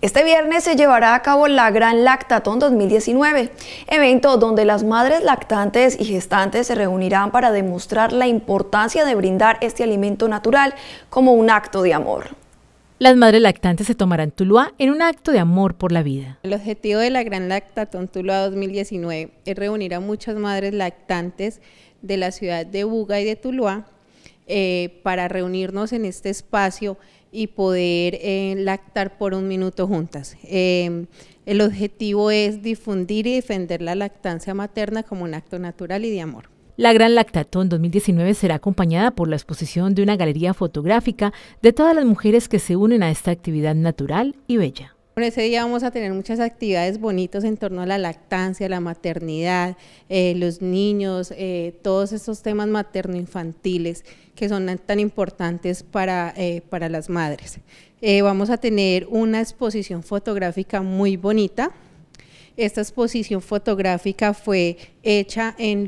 Este viernes se llevará a cabo la Gran Lactatón 2019, evento donde las madres lactantes y gestantes se reunirán para demostrar la importancia de brindar este alimento natural como un acto de amor. Las madres lactantes se tomarán Tuluá en un acto de amor por la vida. El objetivo de la Gran Lactatón Tuluá 2019 es reunir a muchas madres lactantes de la ciudad de Buga y de Tuluá eh, para reunirnos en este espacio y poder eh, lactar por un minuto juntas. Em, el objetivo es difundir y defender la lactancia materna como un acto natural y de amor. La Gran Lactatón 2019 será acompañada por la exposición de una galería fotográfica de todas las mujeres que se unen a esta actividad natural y bella ese día vamos a tener muchas actividades bonitas en torno a la lactancia, la maternidad, eh, los niños, eh, todos estos temas materno-infantiles que son tan importantes para, eh, para las madres. vamos a tener una exposición fotográfica muy bonita. Esta exposición fotográfica fue hecha en,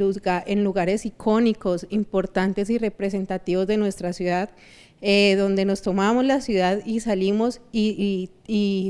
lugares icónicos, importantes y representativos de nuestra ciudad, eh, donde nos tomamos la ciudad y salimos y,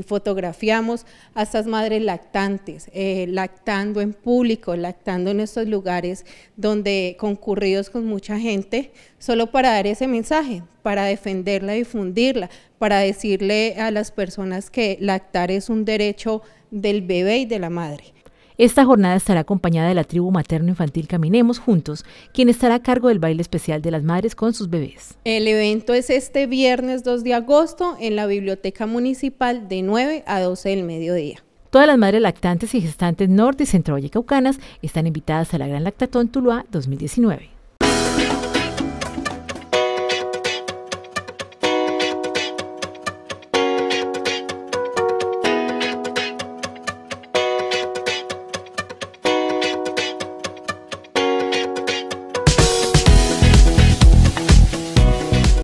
fotografiamos a estas madres lactantes, eh, lactando en público, lactando en estos lugares donde concurridos con mucha gente, solo para dar ese mensaje, para defenderla, difundirla, para decirle a las personas que lactar es un derecho del bebé y de la madre. Esta jornada estará acompañada de la tribu materno-infantil Caminemos Juntos, quien estará a cargo del baile especial de las madres con sus bebés. El evento es este viernes 2 de agosto en la Biblioteca Municipal de 9 a 12 del mediodía. Todas las madres lactantes y gestantes norte y centro Valle Caucanas están invitadas a la Gran Lactatón Tuluá 2019.